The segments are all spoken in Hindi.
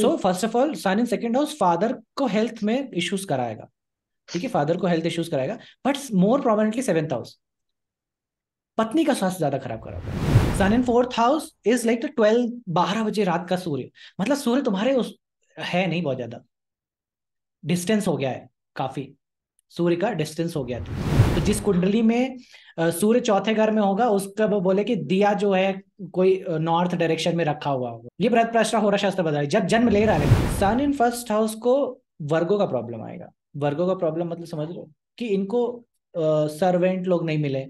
So first of all sun in second house father को हेल्थ में इश्यूज कराएगा ठीक है फादर को हेल्थ इश्यूज कराएगा but more prominently seventh house पत्नी का स्वास्थ्य ज्यादा खराब करा sun in fourth house is like the twelve बारह बजे रात का सूर्य मतलब सूर्य तुम्हारे उस है नहीं बहुत ज्यादा डिस्टेंस हो गया है काफी सूर्य का डिस्टेंस हो गया था तो जिस कुंडली में सूर्य चौथे घर में होगा उसका वो बोले कि दिया जो है कोई नॉर्थ डायरेक्शन में रखा हुआ होगा ये व्रत प्रश्न हो रहा शास्त्र बता जब जन्म ले रहा है सन इन फर्स्ट हाउस को वर्गो का प्रॉब्लम आएगा वर्गो का प्रॉब्लम मतलब समझ लो कि इनको सर्वेंट लोग नहीं मिले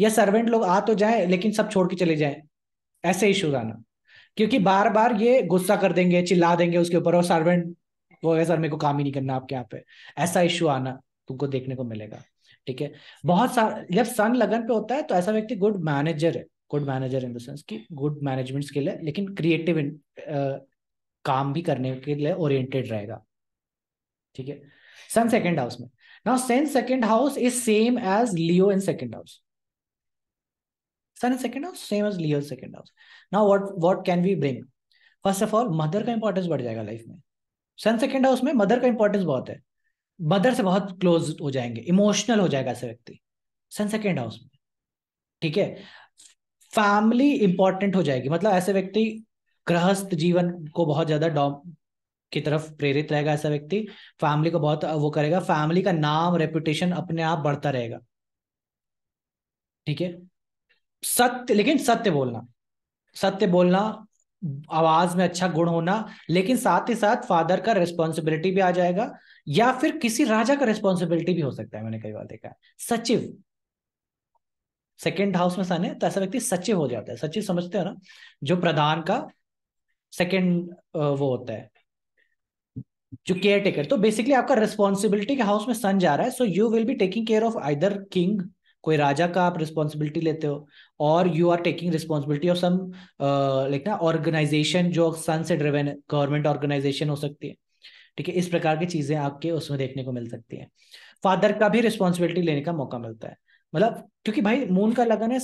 या सर्वेंट लोग आ तो जाए लेकिन सब छोड़ के चले जाए ऐसे इश्यूज आना क्योंकि बार बार ये गुस्सा कर देंगे चिल्ला देंगे उसके ऊपर और सर्वेंट वो सर मेरे को काम ही नहीं करना आपके यहाँ पे ऐसा इश्यू आना तुमको देखने को मिलेगा ठीक है बहुत सारा जब सन लगन पे होता है तो ऐसा व्यक्ति गुड मैनेजर है good manager in the sense good management skill है लेकिन क्रिएटिव काम भी करने के लिए ओरिएंटेड रहेगा ठीक है सन सेकेंड हाउस में now sun second house is same as Leo in second house sun second house same as Leo second house now what what can we bring first of all mother का इंपॉर्टेंस बढ़ जाएगा लाइफ में सन सेकेंड हाउस में मदर का इंपॉर्टेंस बहुत है मदर से बहुत क्लोज हो जाएंगे इमोशनल हो जाएगा ऐसे व्यक्ति सन सेकेंड हाउस में ठीक है फैमिली इंपॉर्टेंट हो जाएगी मतलब ऐसे व्यक्ति गृहस्थ जीवन को बहुत ज्यादा डॉम की तरफ प्रेरित रहेगा ऐसा व्यक्ति फैमिली को बहुत वो करेगा फैमिली का नाम रेपुटेशन अपने आप बढ़ता रहेगा ठीक है सत्य लेकिन सत्य बोलना सत्य बोलना आवाज में अच्छा गुण होना लेकिन साथ ही साथ फादर का रिस्पॉन्सिबिलिटी भी आ जाएगा या फिर किसी राजा का रिस्पॉन्सिबिलिटी भी हो सकता है मैंने कई बार देखा है सचिव सेकेंड हाउस में सन है तो ऐसा व्यक्ति सचिव हो जाता है सचिव समझते हो ना जो प्रधान का सेकेंड वो होता है जो केयर टेकर तो बेसिकली आपका रिस्पॉन्सिबिलिटी के हाउस में सन जा रहा है so you will be taking care of either king कोई राजा का आप रिस्पॉन्सिबिलिटी लेते हो और you are taking responsibility of some like ना ऑर्गेनाइजेशन जो सन से ड्रिवेन गवर्नमेंट ऑर्गेनाइजेशन हो सकती है ठीक है इस प्रकार की चीजें आपके उसमें देखने को मिल सकती है फादर का भी रिस्पॉन्सिबिलिटी लेने का मौका मिलता है मतलब क्योंकि भाई मून का लगन है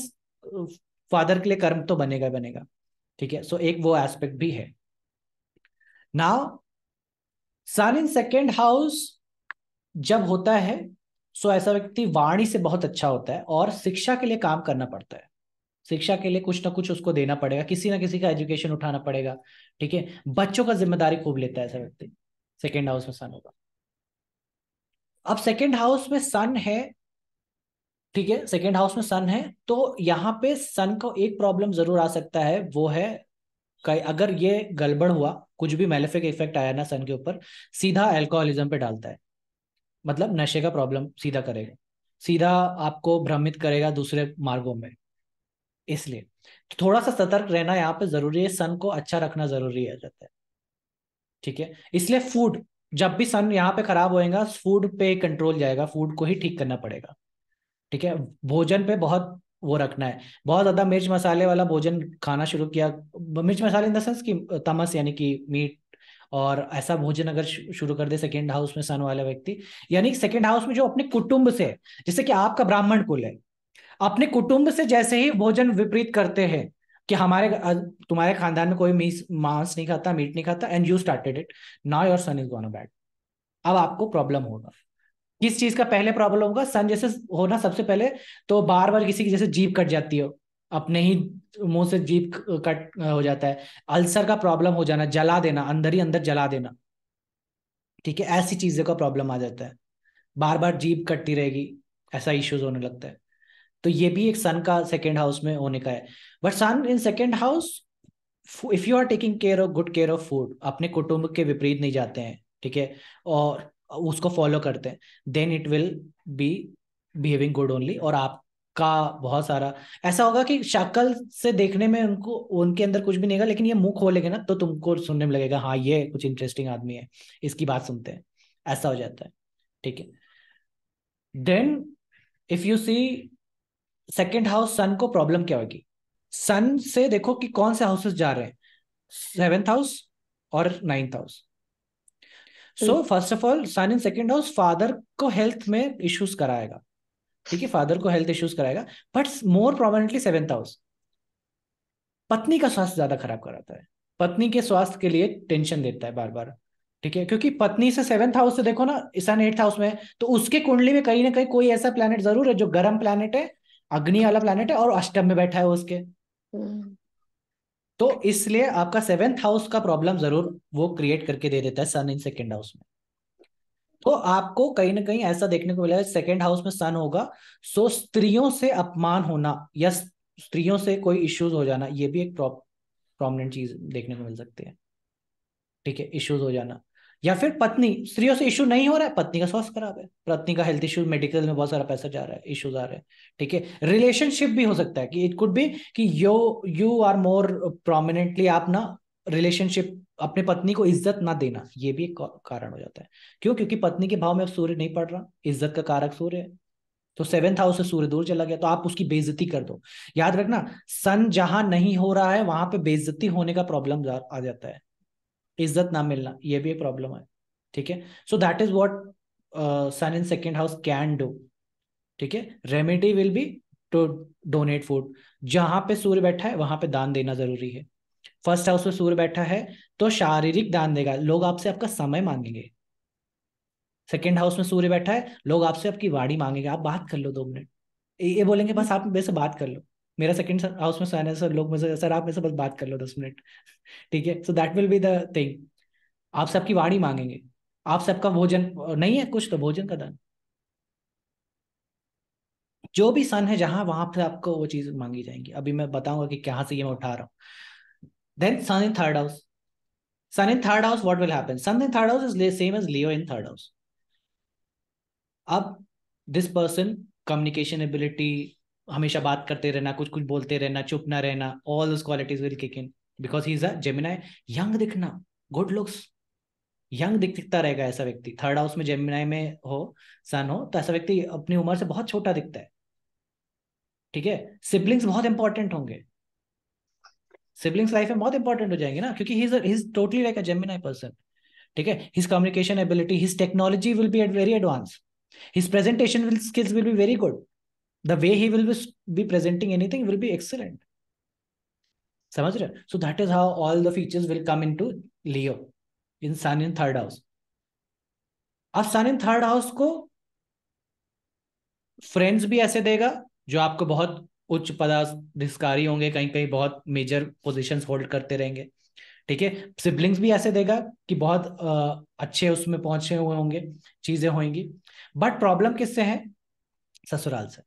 फादर के लिए कर्म तो बनेगा बनेगा ठीक है सो एक वो एस्पेक्ट भी है now sun in second house जब होता है सो ऐसा व्यक्ति वाणी से बहुत अच्छा होता है और शिक्षा के लिए काम करना पड़ता है शिक्षा के लिए कुछ ना कुछ उसको देना पड़ेगा किसी ना किसी का एजुकेशन उठाना पड़ेगा ठीक है बच्चों का जिम्मेदारी खूब लेता है ऐसा व्यक्ति सेकेंड हाउस में सन होगा अब सेकेंड हाउस में सन है ठीक है सेकेंड हाउस में सन है तो यहाँ पे सन को एक प्रॉब्लम जरूर आ सकता है वो है कई अगर ये गड़बड़ हुआ कुछ भी मेलेफिक इफेक्ट आया ना सन के ऊपर सीधा एल्कोहलिज्म पे डालता है मतलब नशे का प्रॉब्लम सीधा करेगा सीधा आपको भ्रमित करेगा दूसरे मार्गों में इसलिए तो थोड़ा सा सतर्क रहना यहाँ पे जरूरी है सन को अच्छा रखना जरूरी है जाता है ठीक है इसलिए फूड जब भी सन यहाँ पे खराब होएगा फूड पे कंट्रोल जाएगा फूड को ही ठीक करना पड़ेगा ठीक है भोजन पे बहुत वो रखना है बहुत ज्यादा मिर्च मसाले वाला भोजन खाना शुरू किया मिर्च मसाले इन द सेंस की तमस यानी कि मीट और ऐसा भोजन अगर शुरू कर दे सेकेंड हाउस में सन वाला व्यक्ति यानी सेकेंड हाउस में जो अपने कुटुंब से जैसे कि आपका ब्राह्मण कुल है अपने कुटुंब से जैसे ही भोजन विपरीत करते हैं कि हमारे तुम्हारे खानदान में कोई मांस नहीं खाता मीट नहीं खाता and you started it now your sun is gonna bad अब आपको प्रॉब्लम होगा किस चीज का पहले प्रॉब्लम होगा सन जैसे होना सबसे पहले तो बार बार किसी की जैसे जीप कट जाती हो अपने ही मुंह से जीप कट हो जाता है अल्सर का प्रॉब्लम हो जाना जला देना अंदर ही अंदर जला देना ठीक है ऐसी चीजों का प्रॉब्लम आ जाता है बार बार जीप कटती रहेगी ऐसा इश्यूज होने लगता है तो ये भी एक सन का सेकेंड हाउस में होने का है but sun in second house if you are taking care of good care of food अपने कुटुंब के विपरीत नहीं जाते हैं ठीक है और उसको फॉलो करते हैं then it will be behaving good only और आप का बहुत सारा ऐसा होगा कि शक्ल से देखने में उनको उनके अंदर कुछ भी नहीं होगा लेकिन ये मुंह खोलेंगे ना तो तुमको सुनने में लगेगा हाँ ये कुछ इंटरेस्टिंग आदमी है इसकी बात सुनते हैं ऐसा हो जाता है ठीक है then if you see second house sun को प्रॉब्लम क्या होगी सन से देखो कि कौन से हाउसेस जा रहे हैं सेवेंथ हाउस और ninth house so first of all sun in second house father को हेल्थ में इश्यूज कराएगा ठीक है फादर को हेल्थ इश्यूज कराएगा but more prominently seventh house पत्नी का स्वास्थ्य ज्यादा खराब कराता है पत्नी के स्वास्थ्य के लिए टेंशन देता है बार बार ठीक है क्योंकि पत्नी से सेवंथ हाउस से देखो ना सन एट्थ हाउस में तो उसके कुंडली में कहीं ना कहीं कोई ऐसा प्लानट जरूर है जो गर्म प्लानट है अग्नि वाला प्लानट है और अष्टम में बैठा है उसके हम्म। तो इसलिए आपका सेवेंथ हाउस का प्रॉब्लम जरूर वो क्रिएट करके दे देता है सन इन सेकेंड हाउस में तो आपको कहीं ना कहीं ऐसा देखने को मिला है सेकेंड हाउस में सन होगा सो स्त्रियों से अपमान होना या स्त्रियों से कोई इश्यूज हो जाना ये भी एक प्रोमिनेंट चीज देखने को मिल सकती है ठीक है इश्यूज हो जाना या फिर पत्नी स्त्रियों से इश्यू नहीं हो रहा है पत्नी का स्वास्थ्य खराब है पत्नी का हेल्थ इश्यू मेडिकल में बहुत सारा पैसा जा रहा है इश्यूज आ रहे हैं ठीक है रिलेशनशिप भी हो सकता है कि इट कुड भी कि yo you are more prominently आप ना रिलेशनशिप अपने पत्नी को इज्जत ना देना ये भी एक कारण हो जाता है क्यों क्योंकि पत्नी के भाव में अब सूर्य नहीं पड़ रहा इज्जत का कारक सूर्य है तो सेवेंथ हाउस से सूर्य दूर चला गया तो आप उसकी बेइज्जती कर दो याद रखना सन जहां नहीं हो रहा है वहां पे बेइज्जती होने का प्रॉब्लम आ जाता है इज्जत ना मिलना ये भी एक प्रॉब्लम है ठीक है so that is what sun in second house can do ठीक है remedy will be to donate food जहां पे सूर्य बैठा है वहां पे दान देना जरूरी है फर्स्ट हाउस में सूर्य बैठा है तो शारीरिक दान देगा लोग आपसे आपका समय मांगेंगे सेकेंड हाउस में सूर्य बैठा है लोग आपसे आपकी वाड़ी मांगेंगे आप बात कर लो दो मिनट ये बोलेंगे बस आप मेरे से बात कर लो मेरा सेकंड हाउस में सैन है सर लोग मुझे सर आप मेरे से बस बात कर लो दस मिनट ठीक है so that will be the thing आप सबकी वाणी मांगेंगे आप सबका भोजन नहीं है कुछ तो भोजन का दान जो भी सन है जहां वहां पे आपको वो चीज मांगी जाएंगी अभी मैं बताऊंगा कि कहाँ से ये मैं उठा रहा हूँ then sun in third house Sun in third house, what will happen? Sun in third house is same as Leo in third house. अब दिस पर्सन कम्युनिकेशन एबिलिटी हमेशा बात करते रहना कुछ कुछ बोलते रहना चुप ना रहना all this qualities will kick in because he is a Gemini young दिखना गुड लुक्स यंग दिखता रहेगा ऐसा व्यक्ति थर्ड हाउस में जेमिनाय में हो सन हो तो ऐसा व्यक्ति अपनी उम्र से बहुत छोटा दिखता है ठीक है सिबलिंग्स बहुत इंपॉर्टेंट होंगे सिबलिंग्स लाइफ में बहुत इंपॉर्टेंट हो जाएंगे ना क्योंकि his totally like a Gemini person ठीक है his communication ability his technology will be at very advance his presentation will skills will be very good the way he will be presenting anything will be excellent समझ रहे so that is how all the features will come in to Leo in sun in third house अब सन इन थर्ड हाउस को फ्रेंड्स भी ऐसे देगा जो आपको बहुत उच्च पदाधिकारी होंगे कहीं कहीं बहुत मेजर पोजिशन होल्ड करते रहेंगे ठीक है सिबलिंग्स भी ऐसे देगा कि बहुत आ, अच्छे उसमें पहुंचे हुए होंगे चीजें होंगी बट प्रॉब्लम किससे है ससुराल से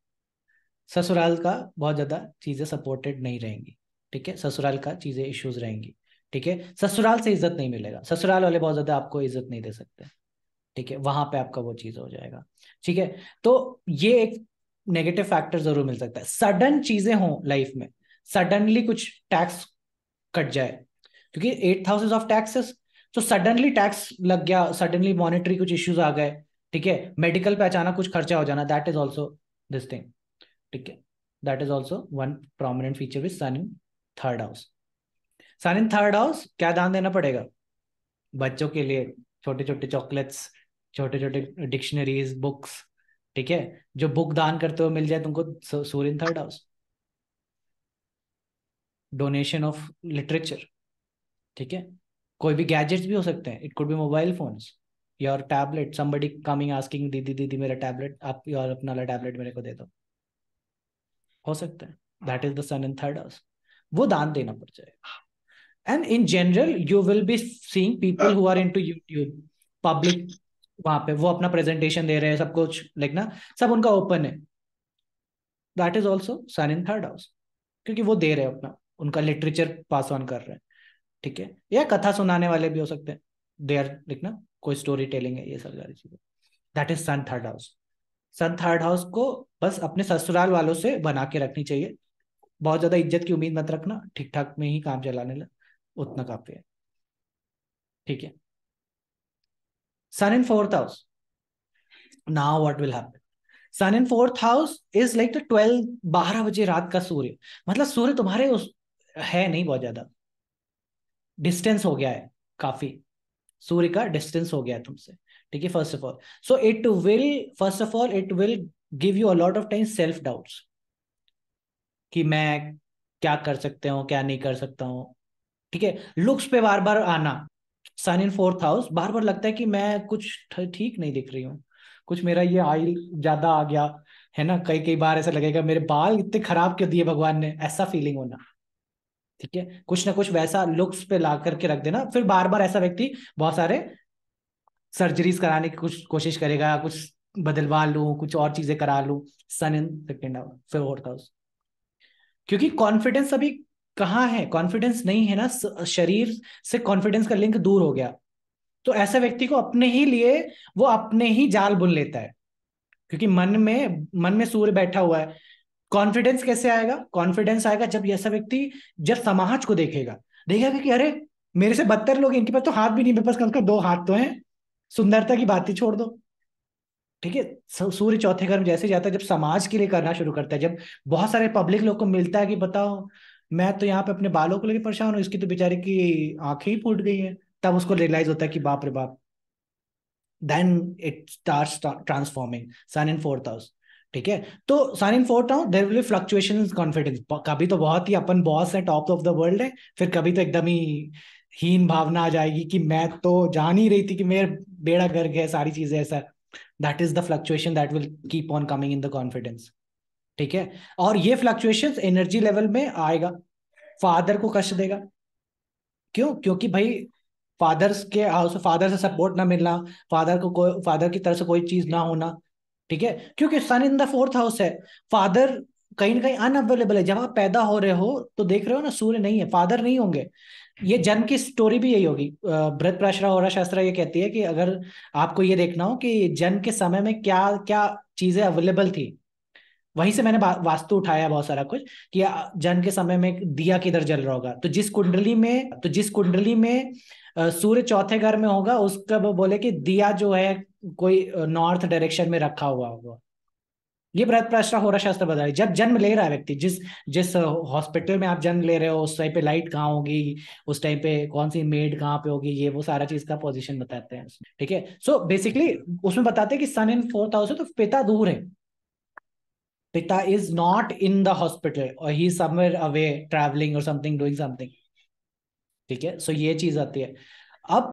ससुराल का बहुत ज्यादा चीजें सपोर्टेड नहीं रहेंगी ठीक है ससुराल का चीजें इश्यूज रहेंगी ठीक है ससुराल से इज्जत नहीं मिलेगा ससुराल वाले बहुत ज्यादा आपको इज्जत नहीं दे सकते ठीक है वहां पे आपका वो चीज हो जाएगा ठीक है तो ये एक नेगेटिव फैक्टर जरूर मिल सकता है सडन चीजें हो लाइफ में सडनली कुछ टैक्स कट जाए क्योंकि एट थाउजेंड ऑफ टैक्सेस तो सडनली टैक्स लग गया सडनली मॉनिटरी कुछ इश्यूज आ गए ठीक है मेडिकल पे अचानक कुछ खर्चा हो जाना that is also this thing ठीक है that is also one prominent feature with sun in third house sun in third house क्या दान देना पड़ेगा बच्चों के लिए छोटे छोटे चॉकलेट्स छोटे छोटे डिक्शनरीज बुक्स ठीक है जो बुक दान करते हुए मिल जाए तुमको सूर्य in third house donation of literature ठीक है कोई भी गैजेट्स भी हो सकते हैं it could be mobile phones your tablet somebody coming asking दीदी दीदी मेरा टैबलेट आप योर अपना वाला टैबलेट मेरे को दे दो हो सकता है that is the sun in third house वो दान देना पड़ जाए and in general you will be seeing people who are into YouTube public वहां पे वो अपना प्रेजेंटेशन दे रहे हैं सब कुछ लाइक ना सब उनका ओपन है that is also sun in third house क्योंकि वो दे रहे हैं अपना उनका लिटरेचर पास ऑन कर रहे हैं ठीक है या कथा सुनाने वाले भी हो सकते हैं दे आर लाइक ना कोई स्टोरी टेलिंग है ये सब सारी चीजें that is sun third house sun third house को बस अपने ससुराल वालों से बना के रखनी चाहिए बहुत ज्यादा इज्जत की उम्मीद मत रखना ठीक ठाक में ही काम चलाने लग उतना काफी है ठीक है sun in fourth house now what will happen sun in fourth house is like the twelve बारह बजे रात का सूर्य मतलब सूर्य तुम्हारे उस है नहीं बहुत ज्यादा डिस्टेंस हो गया है काफी सूर्य का डिस्टेंस हो गया है तुमसे ठीक है first of all so it will first of all it will give you a lot of time self doubts कि मैं क्या कर सकते हूँ क्या नहीं कर सकता हूँ ठीक है लुक्स पे बार बार आना सन इन फोर्थ हाउस बार बार लगता है कि मैं कुछ ठीक नहीं दिख रही हूँ कुछ मेरा ये आयल ज्यादा आ गया है ना कई कई बार ऐसा लगेगा मेरे बाल इतने खराब क्यों दिए भगवान ने ऐसा फीलिंग होना ठीक है कुछ ना कुछ वैसा लुक्स पे ला करके रख देना फिर बार बार ऐसा व्यक्ति बहुत सारे सर्जरीज कराने की कुछ कोशिश करेगा कुछ बदलवा लू कुछ और चीजें करा लू sun in second house fourth house क्योंकि कॉन्फिडेंस अभी कहाँ है कॉन्फिडेंस नहीं है ना शरीर से कॉन्फिडेंस का लिंक दूर हो गया तो ऐसे व्यक्ति को अपने ही लिए वो अपने ही जाल बुन लेता है क्योंकि मन में मन में सूर्य बैठा हुआ है कॉन्फिडेंस कैसे आएगा कॉन्फिडेंस आएगा जब ऐसा व्यक्ति जब समाज को देखेगा देखेगा कि अरे मेरे से बदतर लोग इनके पास तो हाथ भी नहीं मेरे पास कम से कम दो हाथ तो हैं सुंदरता की बात ही छोड़ दो ठीक है सूर्य चौथे घर में जैसे जाता है जब समाज के लिए करना शुरू करता है जब बहुत सारे पब्लिक लोग को मिलता है कि बताओ मैं तो यहाँ पे अपने बालों को लेकर परेशान हूँ इसकी तो बेचारे की आंखें ही फूट गई हैं तब उसको रियलाइज होता है कि बाप रे बाप then it start transforming sun in fourth house ठीक है तो sun in fourth house there will fluctuation confidence कभी तो बहुत ही अपन बॉस है टॉप ऑफ द वर्ल्ड है फिर कभी तो एकदम ही हीन भावना आ जाएगी कि मैं तो जान ही रही थी कि मेरे बेड़ा गर्ग है सारी चीजें ऐसा that is the fluctuation that will keep on coming in the confidence ठीक है और ये फ्लक्चुएशन एनर्जी लेवल में आएगा फादर को कष्ट देगा क्यों क्योंकि भाई फादर्स के हाउस फादर से सपोर्ट ना मिलना फादर को कोई फादर की तरफ से कोई चीज ना होना ठीक है क्योंकि sun in the fourth house है फादर कहीं ना कहीं अनअवेलेबल है जब आप पैदा हो रहे हो तो देख रहे हो ना सूर्य नहीं है फादर नहीं होंगे ये जन्म की स्टोरी भी यही होगी भ्रत प्राशरा और शास्त्र ये कहती है कि अगर आपको ये देखना हो कि जन्म के समय में क्या क्या चीजें अवेलेबल थी वहीं से मैंने वास्तु उठाया बहुत सारा कुछ कि जन्म के समय में दिया किधर जल रहा होगा तो जिस कुंडली में तो जिस कुंडली में सूर्य चौथे घर में होगा उसका वो बोले कि दिया जो है कोई नॉर्थ डायरेक्शन में रखा हुआ होगा ये बृहत प्रश्न हो रहा शास्त्र बता रही जब जन्म ले रहा है व्यक्ति जिस जिस हॉस्पिटल में आप जन्म ले रहे हो उस टाइम पे लाइट कहाँ होगी उस टाइम पे कौन सी मेड कहाँ पे होगी ये वो सारा चीज का पोजीशन बताते हैं ठीक है सो बेसिकली उसमें बताते हैं कि सन इन फोर्थ हाउस है तो पिता दूर है पिता is not in the hospital और ही समवेयर अवे ट्रेवलिंग और समथिंग डूइंग समथिंग ठीक है सो ये चीज आती है अब